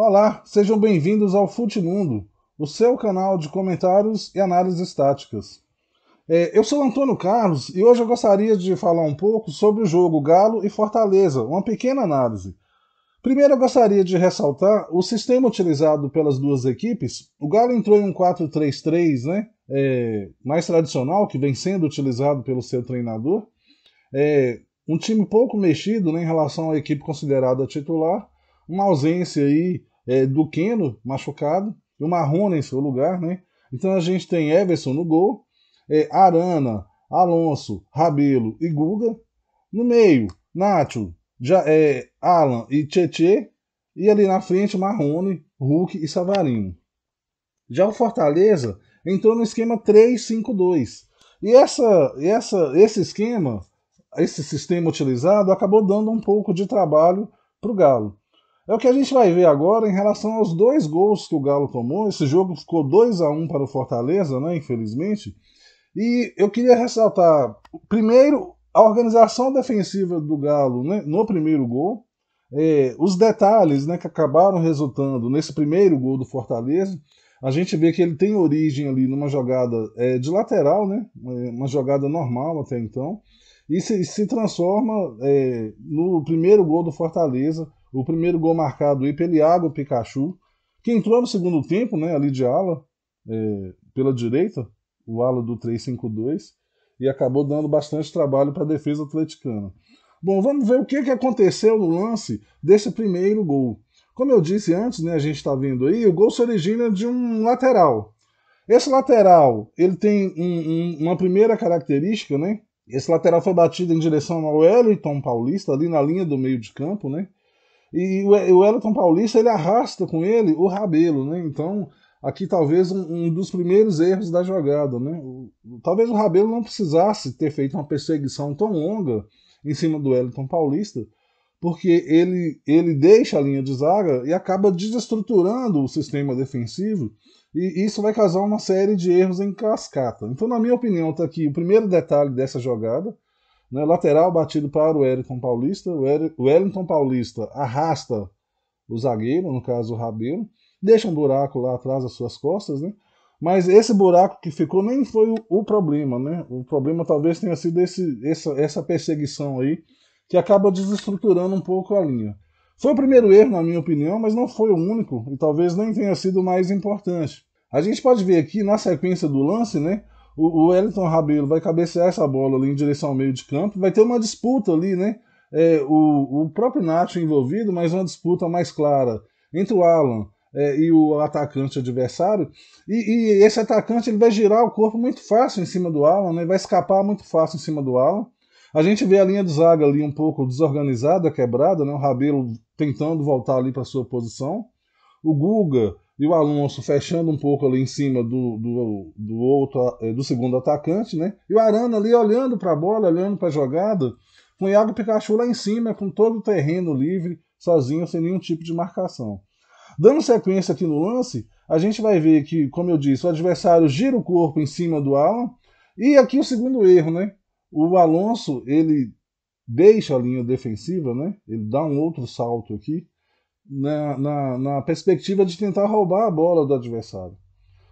Olá, sejam bem-vindos ao Futimundo, o seu canal de comentários e análises estáticas. É, eu sou Antônio Carlos e hoje eu gostaria de falar um pouco sobre o jogo Galo e Fortaleza, uma pequena análise. Primeiro eu gostaria de ressaltar o sistema utilizado pelas duas equipes. O Galo entrou em um 4-3-3, né? É, mais tradicional, que vem sendo utilizado pelo seu treinador. É, um time pouco mexido né, em relação à equipe considerada titular uma ausência aí é, do Keno machucado e o Marrone em seu lugar, né? Então a gente tem Everson no gol, é, Arana, Alonso, Rabelo e Guga. No meio, Nacho, ja, é, Alan e Tietê. E ali na frente, Marrone, Hulk e Savarino. Já o Fortaleza entrou no esquema 3-5-2. E essa, essa, esse esquema, esse sistema utilizado, acabou dando um pouco de trabalho para o Galo. É o que a gente vai ver agora em relação aos dois gols que o Galo tomou. Esse jogo ficou 2 a 1 um para o Fortaleza, né, infelizmente. E eu queria ressaltar, primeiro, a organização defensiva do Galo né, no primeiro gol. É, os detalhes né, que acabaram resultando nesse primeiro gol do Fortaleza. A gente vê que ele tem origem ali numa jogada é, de lateral, né? É, uma jogada normal até então, e se, se transforma é, no primeiro gol do Fortaleza o primeiro gol marcado aí pelo Iago Pikachu, que entrou no segundo tempo, né, ali de ala, é, pela direita, o ala do 352, e acabou dando bastante trabalho para a defesa atleticana. Bom, vamos ver o que, que aconteceu no lance desse primeiro gol. Como eu disse antes, né, a gente está vendo aí, o gol se origina de um lateral. Esse lateral, ele tem um, um, uma primeira característica, né? Esse lateral foi batido em direção ao Wellington Paulista, ali na linha do meio de campo, né? E o Wellington Paulista ele arrasta com ele o Rabelo, né? Então, aqui talvez um, um dos primeiros erros da jogada, né? talvez o Rabelo não precisasse ter feito uma perseguição tão longa em cima do Wellington Paulista, porque ele, ele deixa a linha de zaga e acaba desestruturando o sistema defensivo, e isso vai causar uma série de erros em cascata. Então, na minha opinião, está aqui o primeiro detalhe dessa jogada né? Lateral batido para o Wellington Paulista. O Wellington Paulista arrasta o zagueiro, no caso o Rabelo. Deixa um buraco lá atrás das suas costas, né? Mas esse buraco que ficou nem foi o, problema, né? O problema talvez tenha sido esse, essa, essa perseguição aí que acaba desestruturando um pouco a linha. Foi o primeiro erro, na minha opinião, mas não foi o único e talvez nem tenha sido o mais importante. A gente pode ver aqui na sequência do lance, né? o, o Wellington Rabelo vai cabecear essa bola ali em direção ao meio de campo, vai ter uma disputa ali, né? É, o, o próprio Nacho envolvido, mas uma disputa mais clara entre o Alan é, e o atacante adversário. E, e, esse atacante ele vai girar o corpo muito fácil em cima do Alan, né? vai escapar muito fácil em cima do Alan. A gente vê a linha de zaga ali um pouco desorganizada, quebrada, né? o Rabelo tentando voltar ali para sua posição. O Guga e o Alonso fechando um pouco ali em cima do, do, do outro eh, do segundo atacante, né? E o Arana ali olhando para a bola, olhando para a jogada, com o Iago Pikachu lá em cima, com todo o terreno livre, sozinho, sem nenhum tipo de marcação. Dando sequência aqui no lance, a gente vai ver que, como eu disse, o adversário gira o corpo em cima do Alan. E aqui o segundo erro, né? O Alonso, ele deixa a linha defensiva, né? Ele dá um outro salto aqui na, na, na perspectiva de tentar roubar a bola do adversário.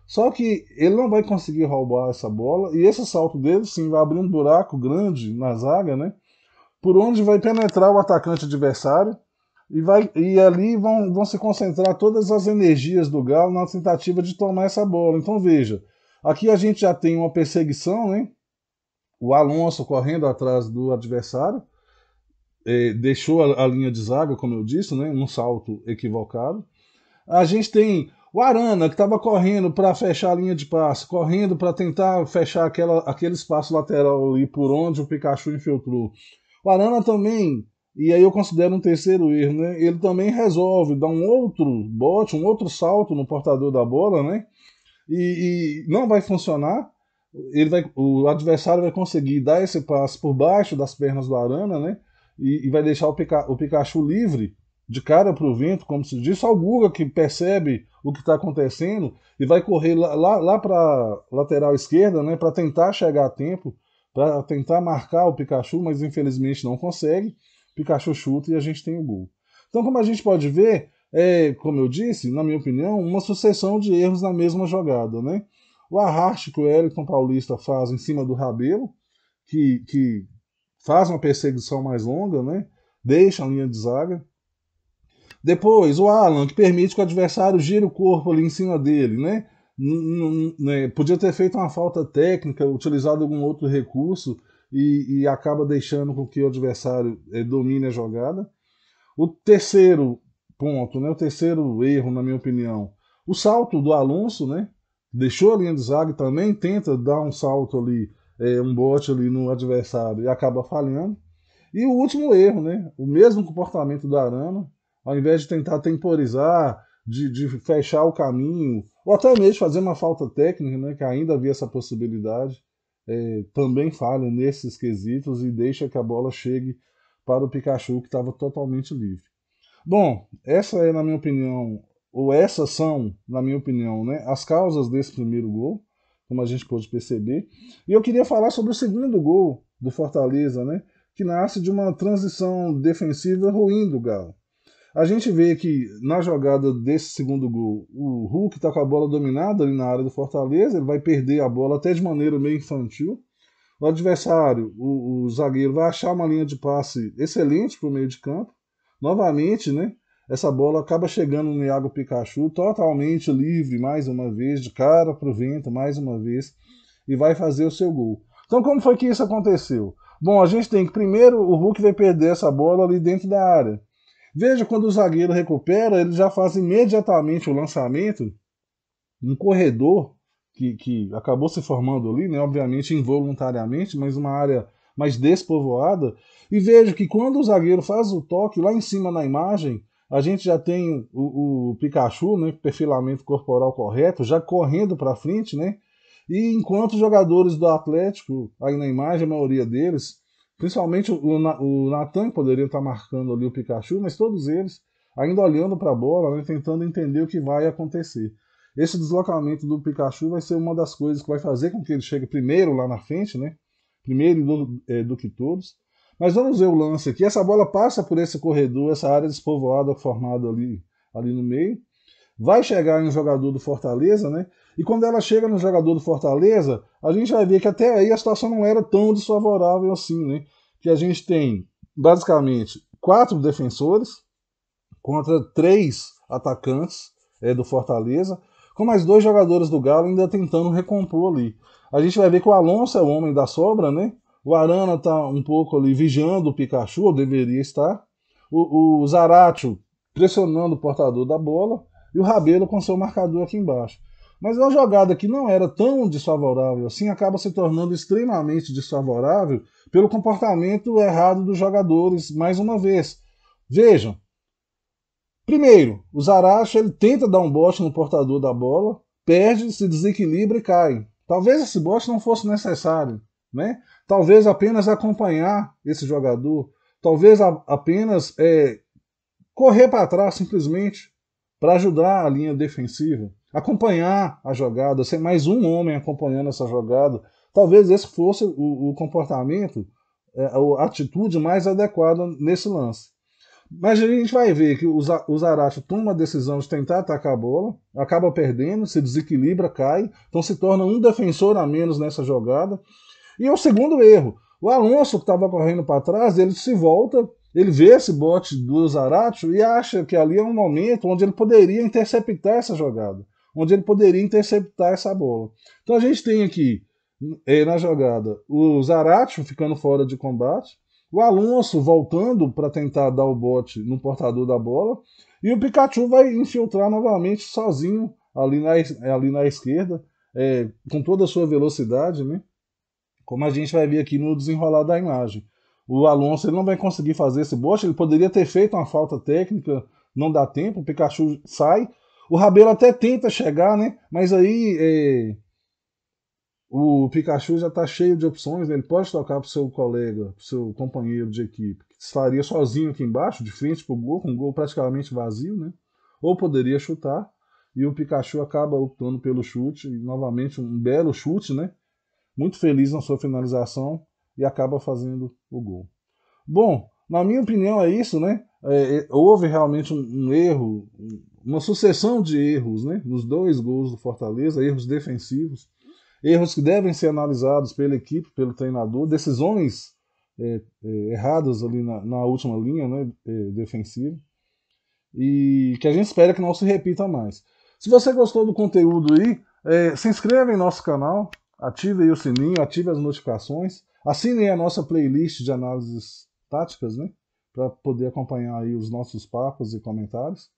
Só que ele não vai conseguir roubar essa bola, e esse salto dele, sim, vai abrir um buraco grande na zaga, né? Por onde vai penetrar o atacante adversário, e, vai, e ali vão, vão se concentrar todas as energias do Galo na tentativa de tomar essa bola. Então veja, aqui a gente já tem uma perseguição, né? O Alonso correndo atrás do adversário, é, deixou a, a, linha de zaga, como eu disse, né, um salto equivocado. A gente tem o Arana, que estava correndo para fechar a linha de passe, correndo para tentar fechar aquela, aquele espaço lateral ali por onde o Pikachu infiltrou. O Arana também, e aí eu considero um terceiro erro, né? Ele também resolve dar um outro bote, um outro salto no portador da bola, né? E, e não vai funcionar. Ele vai, o adversário vai conseguir dar esse passe por baixo das pernas do Arana, né? e, e vai deixar o, o Pikachu livre de cara para o vento, como se diz, só o Guga que percebe o que está acontecendo e vai correr lá, lá, lá para lateral esquerda, né, para tentar chegar a tempo, para tentar marcar o Pikachu, mas infelizmente não consegue. Pikachu chuta e a gente tem o gol. Então, como a gente pode ver, é, como eu disse, na minha opinião, uma sucessão de erros na mesma jogada, né? O arraste que o Elton Paulista faz em cima do Rabelo, que, que faz uma perseguição mais longa, né? deixa a linha de zaga. Depois, o Alan, que permite que o adversário gire o corpo ali em cima dele, né? né? Podia ter feito uma falta técnica, utilizado algum outro recurso e, e acaba deixando com que o adversário eh, domine a jogada. O terceiro ponto, né? O terceiro erro, na minha opinião, o salto do Alonso, né? Deixou a linha de zaga e também tenta dar um salto ali é, um bote ali no adversário e acaba falhando. E o último erro, né? O mesmo comportamento do Arana, ao invés de tentar temporizar, de, de fechar o caminho, ou até mesmo fazer uma falta técnica, né? Que ainda havia essa possibilidade, é, também falha nesses quesitos e deixa que a bola chegue para o Pikachu, que estava totalmente livre. Bom, essa é, na minha opinião, ou essas são, na minha opinião, né, as causas desse primeiro gol como a gente pôde perceber. E eu queria falar sobre o segundo gol do Fortaleza, né? Que nasce de uma transição defensiva ruim do Galo. A gente vê que na jogada desse segundo gol, o Hulk está com a bola dominada ali na área do Fortaleza, ele vai perder a bola até de maneira meio infantil. O adversário, o, o zagueiro, vai achar uma linha de passe excelente para o meio de campo. Novamente, né? Essa bola acaba chegando no Iago Pikachu totalmente livre, mais uma vez, de cara para o vento, mais uma vez, e vai fazer o seu gol. Então, como foi que isso aconteceu? Bom, a gente tem que primeiro o Hulk vai perder essa bola ali dentro da área. Veja quando o zagueiro recupera, ele já faz imediatamente o lançamento, um corredor que, que acabou se formando ali, né? obviamente involuntariamente, mas uma área mais despovoada. E vejo que quando o zagueiro faz o toque lá em cima na imagem, a gente já tem o, o Pikachu, né, perfilamento corporal correto, já correndo para frente, né? E enquanto os jogadores do Atlético, aí na imagem, a maioria deles, principalmente o, o Natan, que poderia estar tá marcando ali o Pikachu, mas todos eles ainda olhando para a bola, né, tentando entender o que vai acontecer. Esse deslocamento do Pikachu vai ser uma das coisas que vai fazer com que ele chegue primeiro lá na frente, né? Primeiro do, é, do que todos. Mas vamos ver o lance aqui. Essa bola passa por esse corredor, essa área despovoada formada ali, ali no meio. Vai chegar em um jogador do Fortaleza, né? E quando ela chega no jogador do Fortaleza, a gente vai ver que até aí a situação não era tão desfavorável assim, né? Que a gente tem basicamente quatro defensores contra três atacantes é, do Fortaleza, com mais dois jogadores do Galo ainda tentando recompor ali. A gente vai ver que o Alonso é o homem da sobra, né? O Arana está um pouco ali vigiando o Pikachu, ou deveria estar. O, o Zaratio pressionando o portador da bola. E o Rabelo com seu marcador aqui embaixo. Mas uma jogada que não era tão desfavorável assim acaba se tornando extremamente desfavorável pelo comportamento errado dos jogadores, mais uma vez. Vejam. Primeiro, o Zaracho ele tenta dar um bote no portador da bola, perde, se desequilibra e cai. Talvez esse bote não fosse necessário, né? Talvez apenas acompanhar esse jogador, talvez a, apenas é, correr para trás simplesmente para ajudar a linha defensiva, acompanhar a jogada, ser mais um homem acompanhando essa jogada. Talvez esse fosse o, o comportamento, é, a atitude mais adequada nesse lance. Mas a gente vai ver que o Zarate toma a decisão de tentar atacar a bola, acaba perdendo, se desequilibra, cai, então se torna um defensor a menos nessa jogada. E é o segundo erro. O Alonso, que estava correndo para trás, ele se volta, ele vê esse bote do Zaratio e acha que ali é um momento onde ele poderia interceptar essa jogada, onde ele poderia interceptar essa bola. Então a gente tem aqui, é, na jogada, o Zaratio ficando fora de combate, o Alonso voltando para tentar dar o bote no portador da bola, e o Pikachu vai infiltrar novamente sozinho ali na, ali na esquerda, é, com toda a sua velocidade, né? como a gente vai ver aqui no desenrolar da imagem. O Alonso ele não vai conseguir fazer esse bote, ele poderia ter feito uma falta técnica, não dá tempo, o Pikachu sai. O Rabelo até tenta chegar, né? Mas aí é... o Pikachu já está cheio de opções, né? ele pode tocar para o seu colega, para o seu companheiro de equipe, que estaria sozinho aqui embaixo, de frente para o gol, com o gol praticamente vazio, né? Ou poderia chutar, e o Pikachu acaba optando pelo chute, e novamente um belo chute, né? muito feliz na sua finalização e acaba fazendo o gol. Bom, na minha opinião é isso, né? É, é houve realmente um, um, erro, uma sucessão de erros, né? Nos dois gols do Fortaleza, erros defensivos, erros que devem ser analisados pela equipe, pelo treinador, decisões é, é, erradas ali na, na, última linha, né? É, defensiva. E que a gente espera que não se repita mais. Se você gostou do conteúdo aí, é, se inscreva em nosso canal, aí o sininho, ative as notificações, assinem a nossa playlist de análises táticas, né? Para poder acompanhar aí os nossos papos e comentários.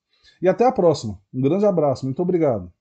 E até a próxima. Um grande abraço, muito obrigado.